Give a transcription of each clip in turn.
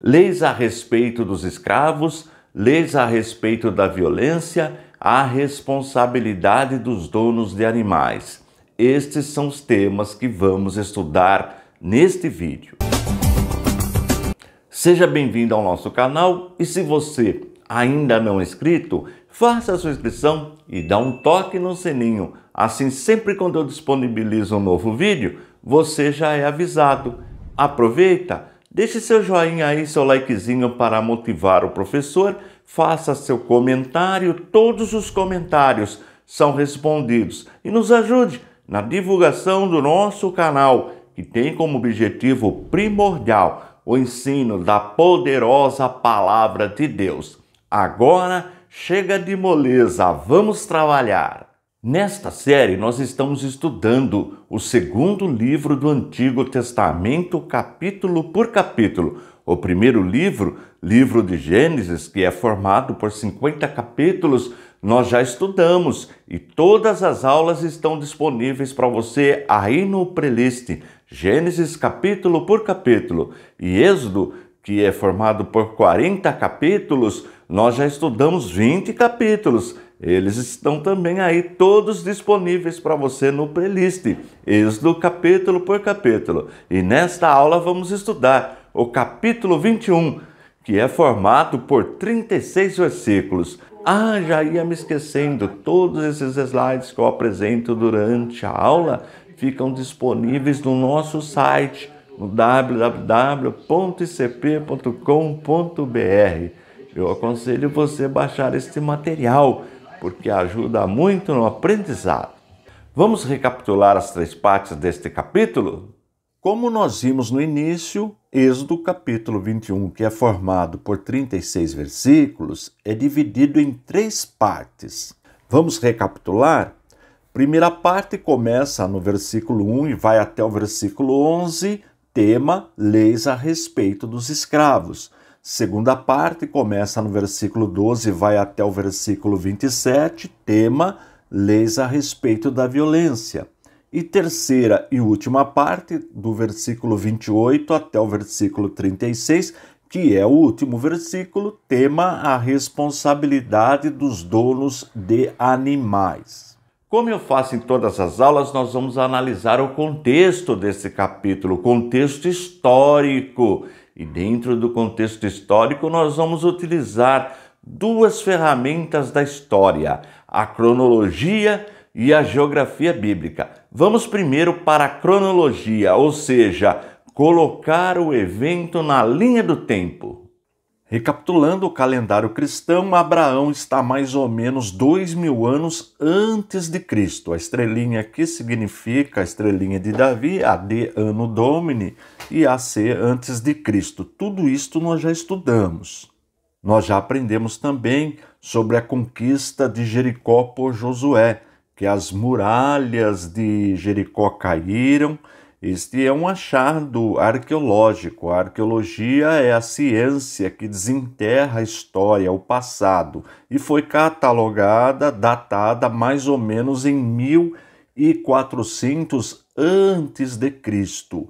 leis a respeito dos escravos, leis a respeito da violência, a responsabilidade dos donos de animais. Estes são os temas que vamos estudar neste vídeo. Seja bem-vindo ao nosso canal e se você ainda não é inscrito, faça a sua inscrição e dá um toque no sininho. Assim, sempre quando eu disponibilizo um novo vídeo, você já é avisado. Aproveita! Deixe seu joinha aí, seu likezinho para motivar o professor. Faça seu comentário, todos os comentários são respondidos. E nos ajude na divulgação do nosso canal, que tem como objetivo primordial o ensino da poderosa Palavra de Deus. Agora chega de moleza, vamos trabalhar! Nesta série, nós estamos estudando o segundo livro do Antigo Testamento, capítulo por capítulo. O primeiro livro, livro de Gênesis, que é formado por 50 capítulos, nós já estudamos e todas as aulas estão disponíveis para você aí no playlist Gênesis capítulo por capítulo e Êxodo, que é formado por 40 capítulos, nós já estudamos 20 capítulos. Eles estão também aí todos disponíveis para você no playlist, Êxodo capítulo por capítulo. E nesta aula vamos estudar o capítulo 21, que é formado por 36 versículos. Ah, já ia me esquecendo, todos esses slides que eu apresento durante a aula ficam disponíveis no nosso site no www.icp.com.br. Eu aconselho você a baixar este material porque ajuda muito no aprendizado. Vamos recapitular as três partes deste capítulo? Como nós vimos no início, Êxodo capítulo 21, que é formado por 36 versículos, é dividido em três partes. Vamos recapitular? Primeira parte começa no versículo 1 e vai até o versículo 11, tema leis a respeito dos escravos. Segunda parte começa no versículo 12 vai até o versículo 27, tema leis a respeito da violência. E terceira e última parte, do versículo 28 até o versículo 36, que é o último versículo, tema a responsabilidade dos donos de animais. Como eu faço em todas as aulas, nós vamos analisar o contexto desse capítulo, contexto histórico e dentro do contexto histórico, nós vamos utilizar duas ferramentas da história, a cronologia e a geografia bíblica. Vamos primeiro para a cronologia, ou seja, colocar o evento na linha do tempo. Recapitulando o calendário cristão, Abraão está mais ou menos dois mil anos antes de Cristo. A estrelinha aqui significa a estrelinha de Davi, a de Domini e a antes de Cristo. Tudo isto nós já estudamos. Nós já aprendemos também sobre a conquista de Jericó por Josué, que as muralhas de Jericó caíram este é um achado arqueológico. A arqueologia é a ciência que desenterra a história, o passado, e foi catalogada, datada mais ou menos em 1400 antes de Cristo.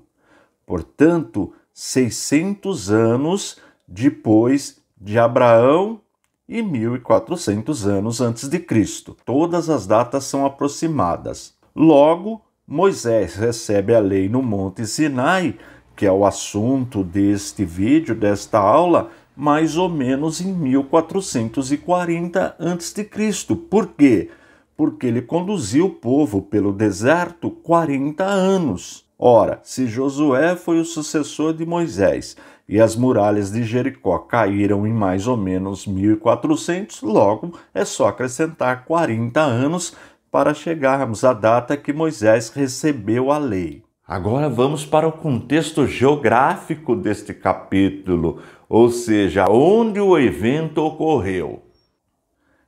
Portanto, 600 anos depois de Abraão e 1400 anos antes de Cristo. Todas as datas são aproximadas. Logo, Moisés recebe a lei no Monte Sinai, que é o assunto deste vídeo, desta aula, mais ou menos em 1440 a.C. Por quê? Porque ele conduziu o povo pelo deserto 40 anos. Ora, se Josué foi o sucessor de Moisés e as muralhas de Jericó caíram em mais ou menos 1400, logo é só acrescentar 40 anos para chegarmos à data que Moisés recebeu a lei. Agora vamos para o contexto geográfico deste capítulo, ou seja, onde o evento ocorreu.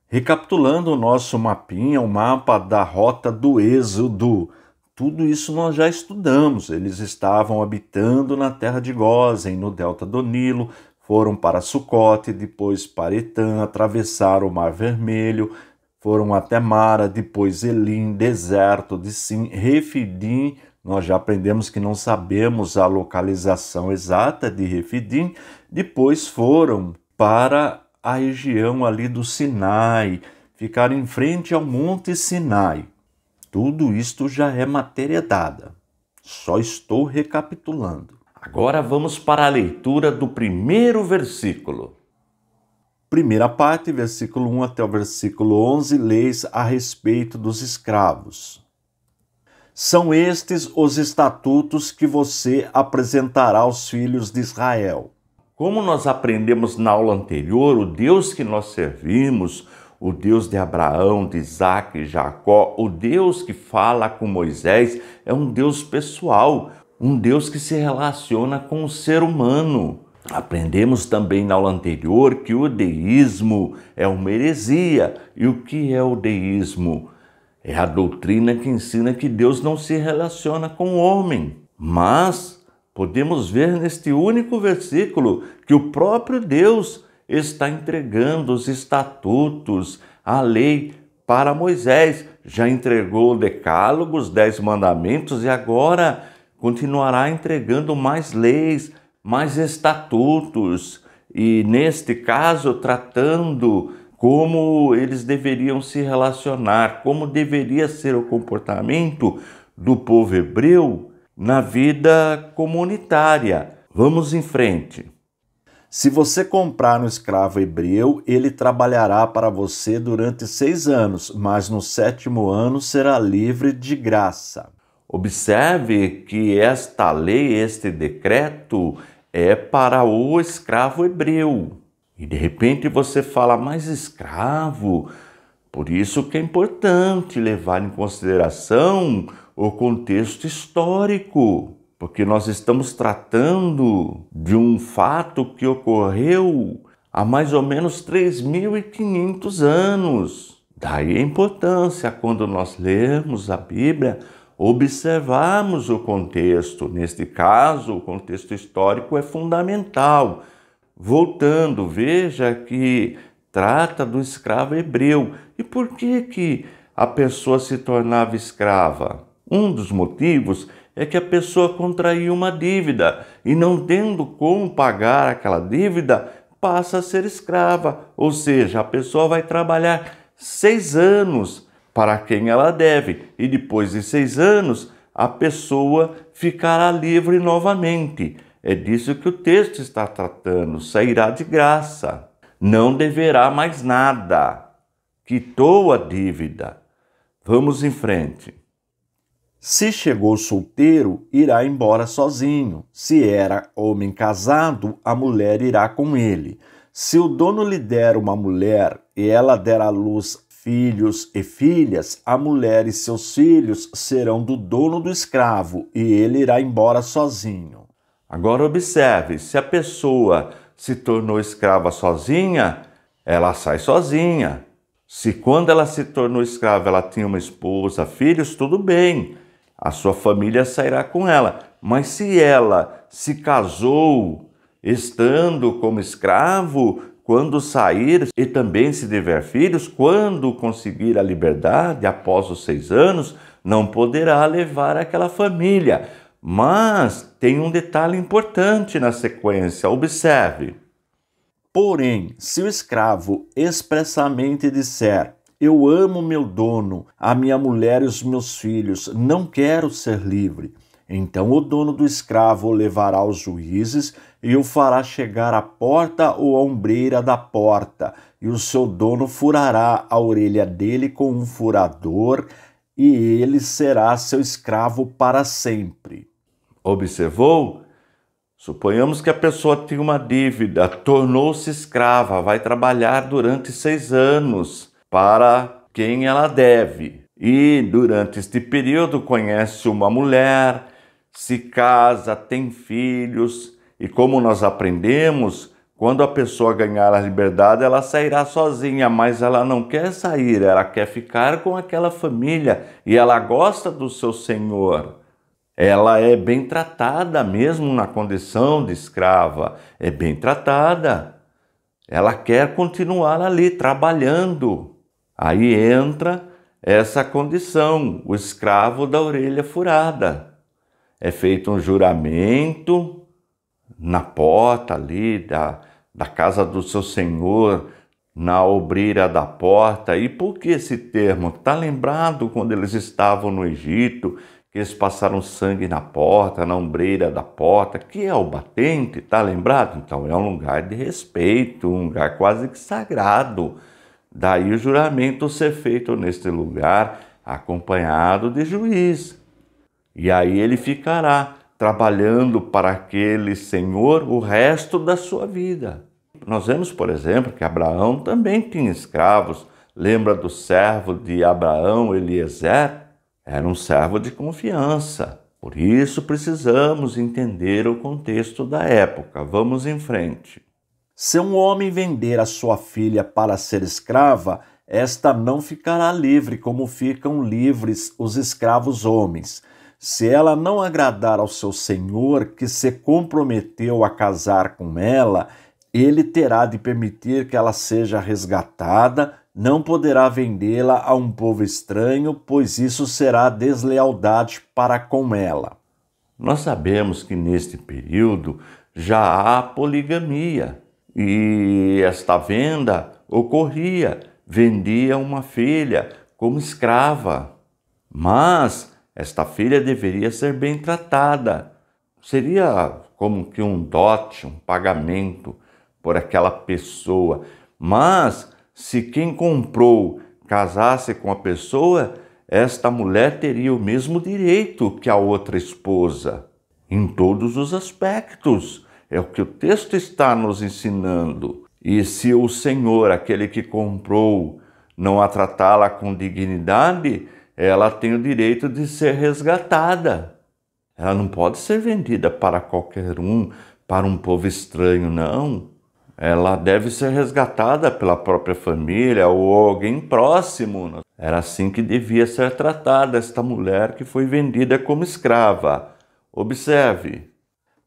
Recapitulando o nosso mapinha, o mapa da rota do Êxodo, tudo isso nós já estudamos. Eles estavam habitando na terra de Gozem, no delta do Nilo, foram para Sucote, depois para Etã, atravessaram o Mar Vermelho, foram até Mara, depois Elim, deserto de Sim, Refidim. Nós já aprendemos que não sabemos a localização exata de Refidim. Depois foram para a região ali do Sinai, ficaram em frente ao Monte Sinai. Tudo isto já é matéria dada. Só estou recapitulando. Agora vamos para a leitura do primeiro versículo. Primeira parte, versículo 1 até o versículo 11, leis a respeito dos escravos. São estes os estatutos que você apresentará aos filhos de Israel. Como nós aprendemos na aula anterior, o Deus que nós servimos, o Deus de Abraão, de Isaac e Jacó, o Deus que fala com Moisés, é um Deus pessoal, um Deus que se relaciona com o ser humano. Aprendemos também na aula anterior que o deísmo é uma heresia. E o que é o deísmo? É a doutrina que ensina que Deus não se relaciona com o homem. Mas podemos ver neste único versículo que o próprio Deus está entregando os estatutos, a lei para Moisés. Já entregou o decálogo, os dez mandamentos e agora continuará entregando mais leis, mas estatutos, e neste caso, tratando como eles deveriam se relacionar, como deveria ser o comportamento do povo hebreu na vida comunitária. Vamos em frente. Se você comprar um escravo hebreu, ele trabalhará para você durante seis anos, mas no sétimo ano será livre de graça. Observe que esta lei, este decreto, é para o escravo hebreu. E de repente você fala, mas escravo. Por isso que é importante levar em consideração o contexto histórico, porque nós estamos tratando de um fato que ocorreu há mais ou menos 3.500 anos. Daí a importância quando nós lemos a Bíblia observarmos o contexto. Neste caso, o contexto histórico é fundamental. Voltando, veja que trata do escravo hebreu. E por que, que a pessoa se tornava escrava? Um dos motivos é que a pessoa contraiu uma dívida e, não tendo como pagar aquela dívida, passa a ser escrava. Ou seja, a pessoa vai trabalhar seis anos para quem ela deve, e depois de seis anos a pessoa ficará livre novamente. É disso que o texto está tratando. Sairá de graça, não deverá mais nada. Quitou a dívida. Vamos em frente. Se chegou solteiro, irá embora sozinho. Se era homem casado, a mulher irá com ele. Se o dono lhe der uma mulher e ela der à luz filhos e filhas, a mulher e seus filhos serão do dono do escravo e ele irá embora sozinho. Agora observe: se a pessoa se tornou escrava sozinha, ela sai sozinha. Se quando ela se tornou escrava ela tinha uma esposa, filhos, tudo bem, a sua família sairá com ela. Mas se ela se casou estando como escravo, quando sair e também se tiver filhos, quando conseguir a liberdade após os seis anos, não poderá levar aquela família. Mas tem um detalhe importante na sequência, observe. Porém, se o escravo expressamente disser: Eu amo meu dono, a minha mulher e os meus filhos, não quero ser livre, então o dono do escravo o levará aos juízes e o fará chegar à porta ou à ombreira da porta, e o seu dono furará a orelha dele com um furador, e ele será seu escravo para sempre. Observou? Suponhamos que a pessoa tinha uma dívida, tornou-se escrava, vai trabalhar durante seis anos para quem ela deve. E durante este período conhece uma mulher, se casa, tem filhos, e como nós aprendemos, quando a pessoa ganhar a liberdade, ela sairá sozinha, mas ela não quer sair, ela quer ficar com aquela família e ela gosta do seu senhor. Ela é bem tratada, mesmo na condição de escrava, é bem tratada. Ela quer continuar ali trabalhando. Aí entra essa condição, o escravo da orelha furada é feito um juramento na porta ali da, da casa do seu senhor, na obreira da porta. E por que esse termo? Está lembrado quando eles estavam no Egito, que eles passaram sangue na porta, na ombreira da porta, que é o batente, está lembrado? Então é um lugar de respeito, um lugar quase que sagrado. Daí o juramento ser feito neste lugar, acompanhado de juiz. E aí ele ficará trabalhando para aquele senhor o resto da sua vida. Nós vemos, por exemplo, que Abraão também tinha escravos. Lembra do servo de Abraão, Eliezer? Era um servo de confiança. Por isso precisamos entender o contexto da época. Vamos em frente. Se um homem vender a sua filha para ser escrava, esta não ficará livre como ficam livres os escravos homens. Se ela não agradar ao seu senhor, que se comprometeu a casar com ela, ele terá de permitir que ela seja resgatada, não poderá vendê-la a um povo estranho, pois isso será deslealdade para com ela. Nós sabemos que neste período já há poligamia e esta venda ocorria, vendia uma filha como escrava. Mas esta filha deveria ser bem tratada. Seria como que um dote, um pagamento por aquela pessoa. Mas se quem comprou casasse com a pessoa, esta mulher teria o mesmo direito que a outra esposa, em todos os aspectos. É o que o texto está nos ensinando. E se o Senhor, aquele que comprou, não a tratá-la com dignidade, ela tem o direito de ser resgatada. Ela não pode ser vendida para qualquer um, para um povo estranho, não. Ela deve ser resgatada pela própria família ou alguém próximo. Era assim que devia ser tratada esta mulher que foi vendida como escrava. Observe.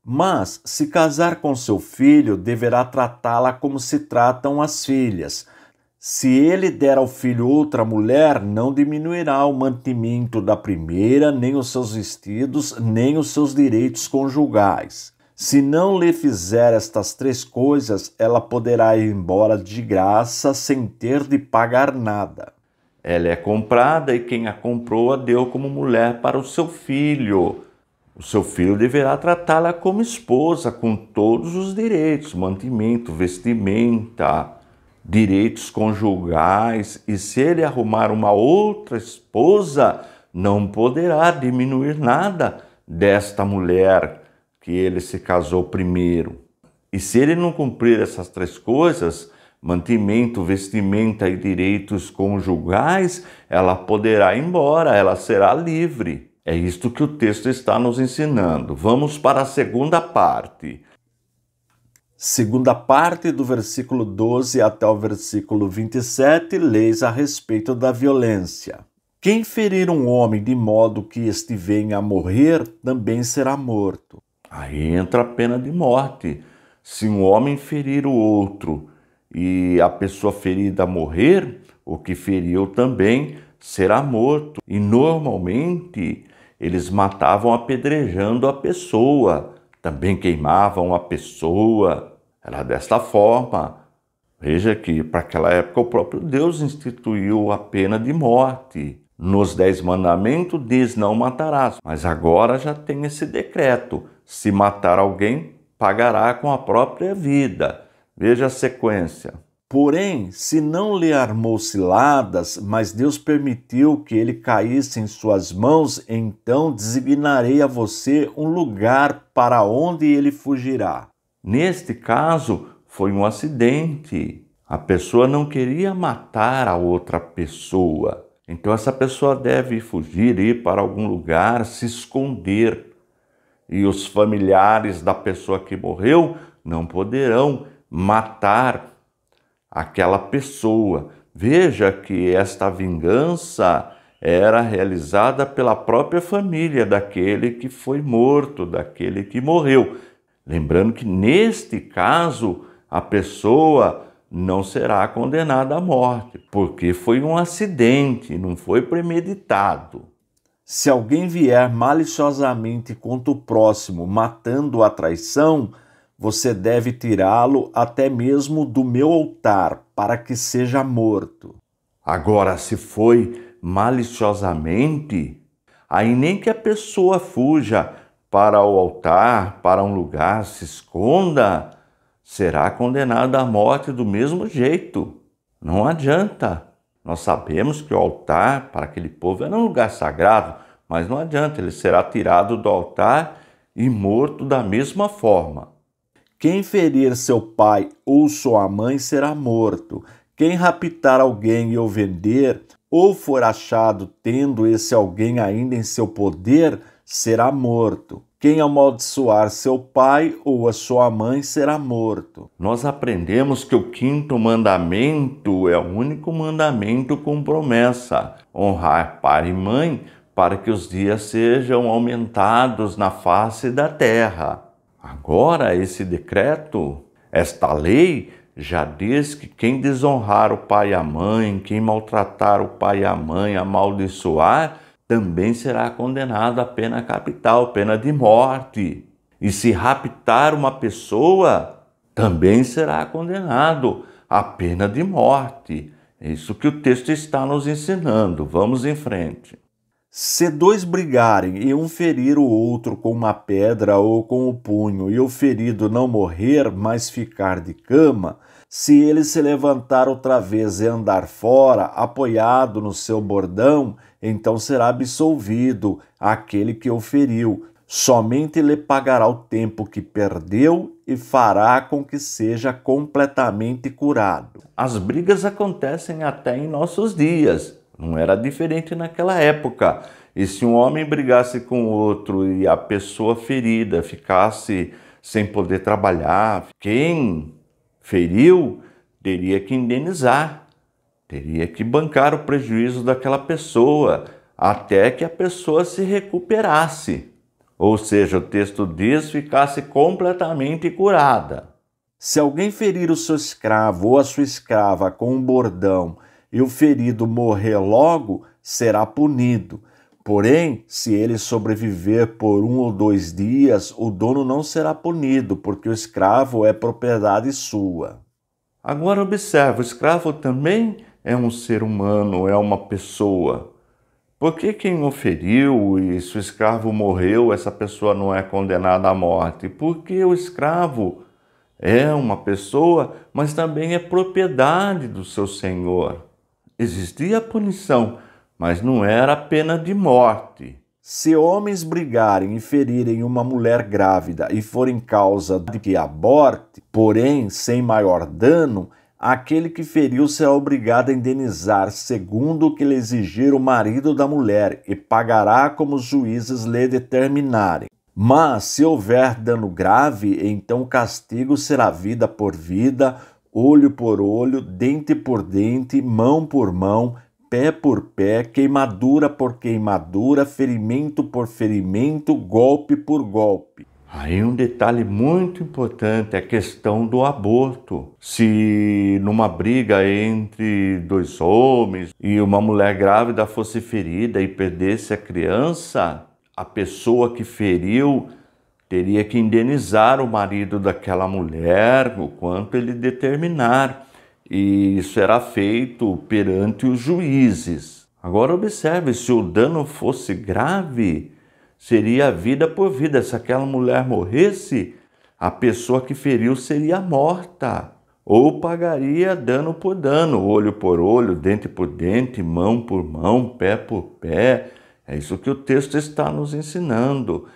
Mas, se casar com seu filho, deverá tratá-la como se tratam as filhas, se ele der ao filho outra mulher, não diminuirá o mantimento da primeira, nem os seus vestidos, nem os seus direitos conjugais. Se não lhe fizer estas três coisas, ela poderá ir embora de graça, sem ter de pagar nada. Ela é comprada e quem a comprou a deu como mulher para o seu filho. O seu filho deverá tratá-la como esposa, com todos os direitos, mantimento, vestimenta direitos conjugais, e se ele arrumar uma outra esposa, não poderá diminuir nada desta mulher que ele se casou primeiro. E se ele não cumprir essas três coisas, mantimento, vestimenta e direitos conjugais, ela poderá ir embora, ela será livre. É isto que o texto está nos ensinando. Vamos para a segunda parte. Segunda parte do versículo 12 até o versículo 27, leis a respeito da violência. Quem ferir um homem de modo que este venha a morrer, também será morto. Aí entra a pena de morte. Se um homem ferir o outro e a pessoa ferida morrer, o que feriu também será morto. E normalmente eles matavam apedrejando a pessoa, também queimavam a pessoa, era desta forma. Veja que, para aquela época, o próprio Deus instituiu a pena de morte. Nos Dez Mandamentos diz: não matarás. Mas agora já tem esse decreto: se matar alguém, pagará com a própria vida. Veja a sequência. Porém, se não lhe armou ciladas, mas Deus permitiu que ele caísse em suas mãos, então designarei a você um lugar para onde ele fugirá. Neste caso, foi um acidente. A pessoa não queria matar a outra pessoa. Então, essa pessoa deve fugir, ir para algum lugar, se esconder. E os familiares da pessoa que morreu não poderão matar aquela pessoa. Veja que esta vingança era realizada pela própria família daquele que foi morto, daquele que morreu. Lembrando que neste caso a pessoa não será condenada à morte, porque foi um acidente, não foi premeditado. Se alguém vier maliciosamente contra o próximo, matando a traição, você deve tirá-lo até mesmo do meu altar, para que seja morto. Agora, se foi maliciosamente, aí nem que a pessoa fuja, para o altar, para um lugar, se esconda, será condenado à morte do mesmo jeito. Não adianta. Nós sabemos que o altar para aquele povo era um lugar sagrado, mas não adianta, ele será tirado do altar e morto da mesma forma. Quem ferir seu pai ou sua mãe será morto. Quem raptar alguém e o vender, ou for achado tendo esse alguém ainda em seu poder, será morto. Quem amaldiçoar seu pai ou a sua mãe será morto. Nós aprendemos que o quinto mandamento é o único mandamento com promessa: honrar pai e mãe, para que os dias sejam aumentados na face da terra. Agora, esse decreto, esta lei, já diz que quem desonrar o pai e a mãe, quem maltratar o pai e a mãe, amaldiçoar, também será condenado à pena capital, pena de morte. E se raptar uma pessoa, também será condenado à pena de morte. É isso que o texto está nos ensinando. Vamos em frente. Se dois brigarem e um ferir o outro com uma pedra ou com o punho, e o ferido não morrer, mas ficar de cama, se ele se levantar outra vez e andar fora, apoiado no seu bordão, então será absolvido aquele que o feriu. Somente lhe pagará o tempo que perdeu e fará com que seja completamente curado. As brigas acontecem até em nossos dias. Não era diferente naquela época. E se um homem brigasse com outro e a pessoa ferida ficasse sem poder trabalhar, quem feriu teria que indenizar, teria que bancar o prejuízo daquela pessoa até que a pessoa se recuperasse. Ou seja, o texto diz ficasse completamente curada. Se alguém ferir o seu escravo ou a sua escrava com um bordão e o ferido morrer logo, será punido. Porém, se ele sobreviver por um ou dois dias, o dono não será punido, porque o escravo é propriedade sua. Agora observe, o escravo também é um ser humano, é uma pessoa. Por que quem o feriu e se o escravo morreu, essa pessoa não é condenada à morte? Porque o escravo é uma pessoa, mas também é propriedade do seu senhor existia punição, mas não era pena de morte. Se homens brigarem e ferirem uma mulher grávida e forem causa de que aborte, porém sem maior dano, aquele que feriu será obrigado a indenizar segundo o que lhe exigir o marido da mulher e pagará como os juízes lhe determinarem. Mas se houver dano grave, então o castigo será vida por vida olho por olho, dente por dente, mão por mão, pé por pé, queimadura por queimadura, ferimento por ferimento, golpe por golpe. Aí um detalhe muito importante é a questão do aborto. Se numa briga entre dois homens e uma mulher grávida fosse ferida e perdesse a criança, a pessoa que feriu teria que indenizar o marido daquela mulher o quanto ele determinar, e isso era feito perante os juízes. Agora observe, se o dano fosse grave, seria vida por vida. Se aquela mulher morresse, a pessoa que feriu seria morta, ou pagaria dano por dano, olho por olho, dente por dente, mão por mão, pé por pé. É isso que o texto está nos ensinando.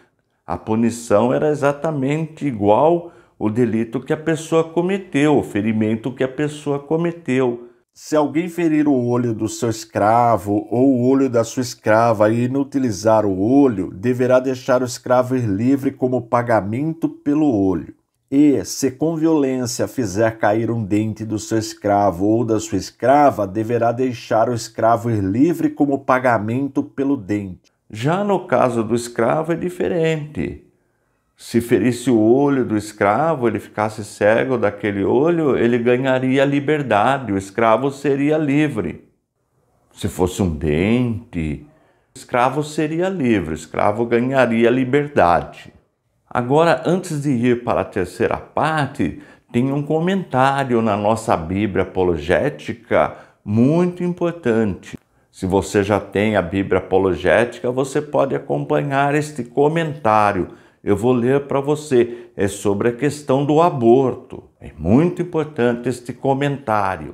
A punição era exatamente igual o delito que a pessoa cometeu, o ferimento que a pessoa cometeu. Se alguém ferir o olho do seu escravo ou o olho da sua escrava e inutilizar o olho, deverá deixar o escravo ir livre como pagamento pelo olho. E, se com violência fizer cair um dente do seu escravo ou da sua escrava, deverá deixar o escravo ir livre como pagamento pelo dente. Já no caso do escravo é diferente. Se ferisse o olho do escravo, ele ficasse cego daquele olho, ele ganharia liberdade, o escravo seria livre. Se fosse um dente, o escravo seria livre, o escravo ganharia liberdade. Agora, antes de ir para a terceira parte, tem um comentário na nossa Bíblia apologética muito importante. Se você já tem a Bíblia Apologética, você pode acompanhar este comentário. Eu vou ler para você. É sobre a questão do aborto. É muito importante este comentário.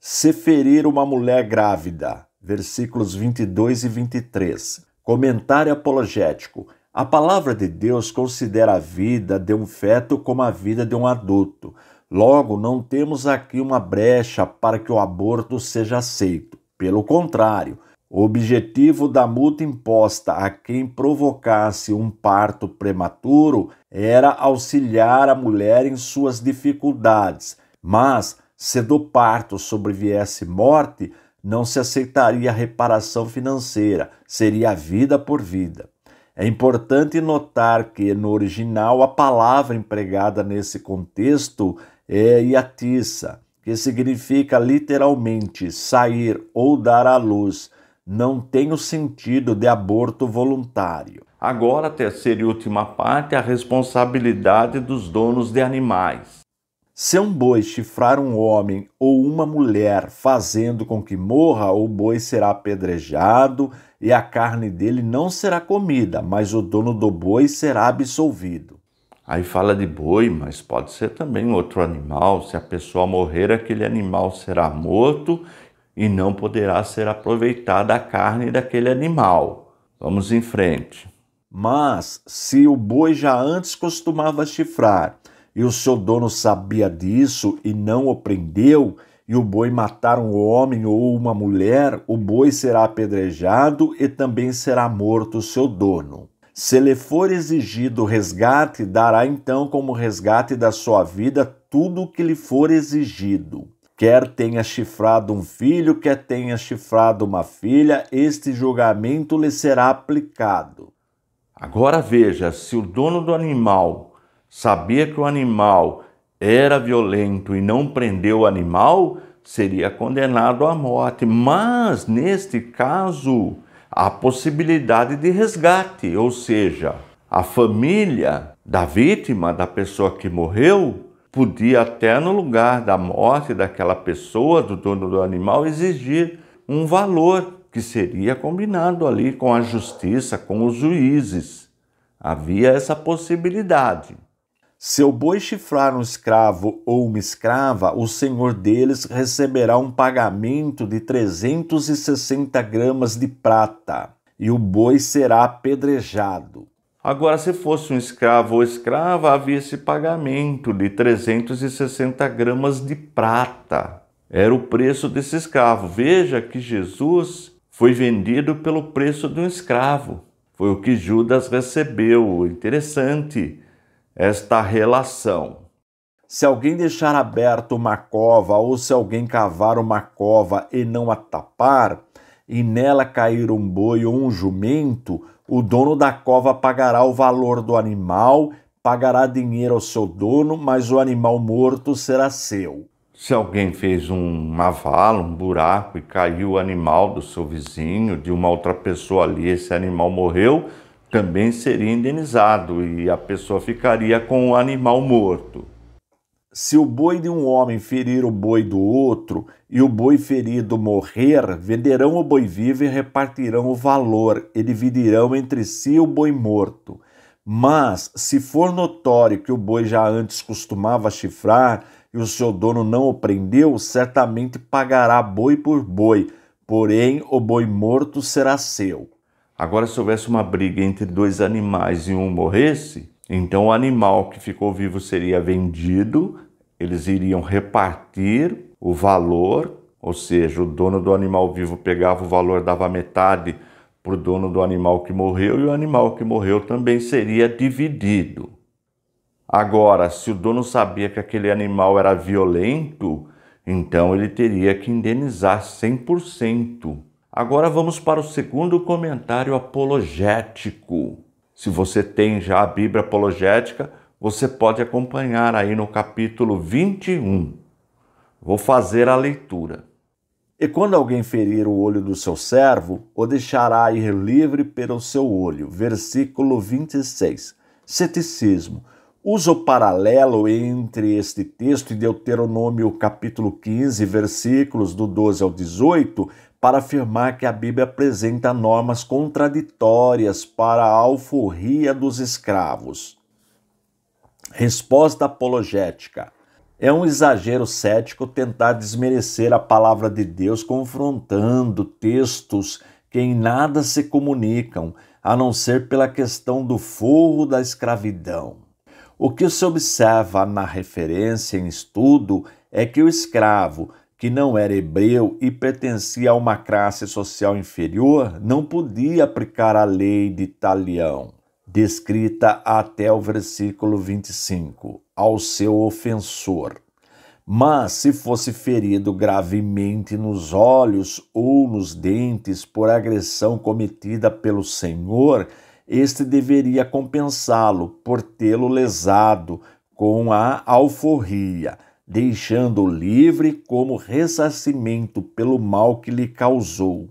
Se ferir uma mulher grávida, versículos 22 e 23. Comentário apologético. A palavra de Deus considera a vida de um feto como a vida de um adulto. Logo, não temos aqui uma brecha para que o aborto seja aceito. Pelo contrário, o objetivo da multa imposta a quem provocasse um parto prematuro era auxiliar a mulher em suas dificuldades, mas se do parto sobreviesse morte, não se aceitaria reparação financeira, seria vida por vida. É importante notar que no original a palavra empregada nesse contexto é iatiça, que significa literalmente sair ou dar à luz, não tem o sentido de aborto voluntário. Agora, a terceira e última parte é a responsabilidade dos donos de animais. Se um boi chifrar um homem ou uma mulher, fazendo com que morra, o boi será apedrejado e a carne dele não será comida, mas o dono do boi será absolvido. Aí fala de boi, mas pode ser também outro animal. Se a pessoa morrer, aquele animal será morto e não poderá ser aproveitada a carne daquele animal. Vamos em frente. Mas se o boi já antes costumava chifrar e o seu dono sabia disso e não o prendeu, e o boi matar um homem ou uma mulher, o boi será apedrejado e também será morto o seu dono. Se lhe for exigido resgate, dará então como resgate da sua vida tudo o que lhe for exigido. Quer tenha chifrado um filho, quer tenha chifrado uma filha, este julgamento lhe será aplicado. Agora veja: se o dono do animal sabia que o animal era violento e não prendeu o animal, seria condenado à morte. Mas neste caso, a possibilidade de resgate, ou seja, a família da vítima, da pessoa que morreu, podia até no lugar da morte daquela pessoa, do dono do animal, exigir um valor que seria combinado ali com a justiça, com os juízes. Havia essa possibilidade. Se o boi chifrar um escravo ou uma escrava, o senhor deles receberá um pagamento de 360 gramas de prata, e o boi será apedrejado. Agora, se fosse um escravo ou escrava, havia esse pagamento de 360 gramas de prata. Era o preço desse escravo. Veja que Jesus foi vendido pelo preço de um escravo. Foi o que Judas recebeu. Interessante esta relação. Se alguém deixar aberta uma cova, ou se alguém cavar uma cova e não a tapar, e nela cair um boi ou um jumento, o dono da cova pagará o valor do animal, pagará dinheiro ao seu dono, mas o animal morto será seu. Se alguém fez um avalo, um buraco e caiu o animal do seu vizinho, de uma outra pessoa ali, esse animal morreu, também seria indenizado e a pessoa ficaria com o animal morto. Se o boi de um homem ferir o boi do outro e o boi ferido morrer, venderão o boi vivo e repartirão o valor, e dividirão entre si o boi morto. Mas, se for notório que o boi já antes costumava chifrar e o seu dono não o prendeu, certamente pagará boi por boi, porém o boi morto será seu. Agora, se houvesse uma briga entre dois animais e um morresse, então o animal que ficou vivo seria vendido, eles iriam repartir o valor, ou seja, o dono do animal vivo pegava o valor, dava metade para o dono do animal que morreu e o animal que morreu também seria dividido. Agora, se o dono sabia que aquele animal era violento, então ele teria que indenizar 100%. Agora vamos para o segundo comentário apologético. Se você tem já a Bíblia apologética, você pode acompanhar aí no capítulo 21. Vou fazer a leitura. E quando alguém ferir o olho do seu servo, o deixará ir livre pelo seu olho. Versículo 26. Ceticismo. Uso o paralelo entre este texto e Deuteronômio capítulo 15, versículos do 12 ao 18, para afirmar que a Bíblia apresenta normas contraditórias para a alforria dos escravos. Resposta apologética. É um exagero cético tentar desmerecer a palavra de Deus confrontando textos que em nada se comunicam, a não ser pela questão do forro da escravidão. O que se observa na referência em estudo é que o escravo, que não era hebreu e pertencia a uma classe social inferior, não podia aplicar a lei de Talião, descrita até o versículo 25, ao seu ofensor. Mas se fosse ferido gravemente nos olhos ou nos dentes por agressão cometida pelo Senhor, este deveria compensá-lo por tê-lo lesado com a alforria deixando-o livre como ressarcimento pelo mal que lhe causou.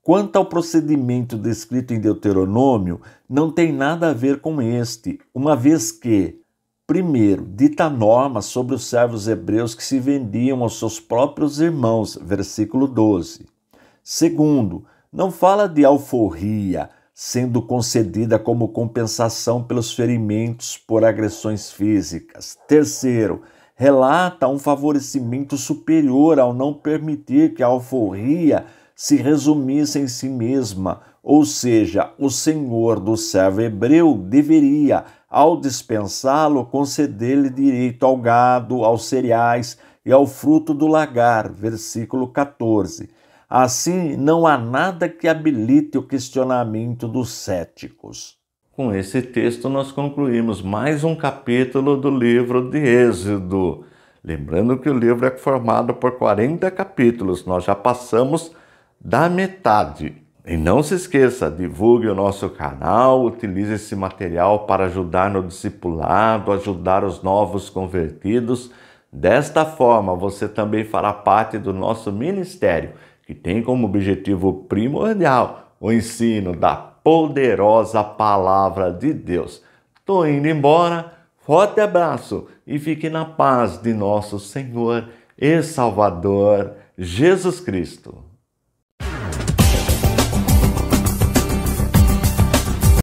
Quanto ao procedimento descrito em Deuteronômio, não tem nada a ver com este, uma vez que, primeiro, dita norma sobre os servos hebreus que se vendiam aos seus próprios irmãos, versículo 12. Segundo, não fala de alforria sendo concedida como compensação pelos ferimentos por agressões físicas. Terceiro, relata um favorecimento superior ao não permitir que a alforria se resumisse em si mesma, ou seja, o senhor do servo hebreu deveria, ao dispensá-lo, conceder-lhe direito ao gado, aos cereais e ao fruto do lagar. Versículo 14. Assim, não há nada que habilite o questionamento dos céticos. Com esse texto, nós concluímos mais um capítulo do livro de Êxodo. Lembrando que o livro é formado por 40 capítulos, nós já passamos da metade. E não se esqueça, divulgue o nosso canal, utilize esse material para ajudar no discipulado, ajudar os novos convertidos. Desta forma, você também fará parte do nosso ministério, que tem como objetivo primordial o ensino da poderosa palavra de Deus. Tô indo embora, forte abraço e fique na paz de nosso Senhor e Salvador Jesus Cristo.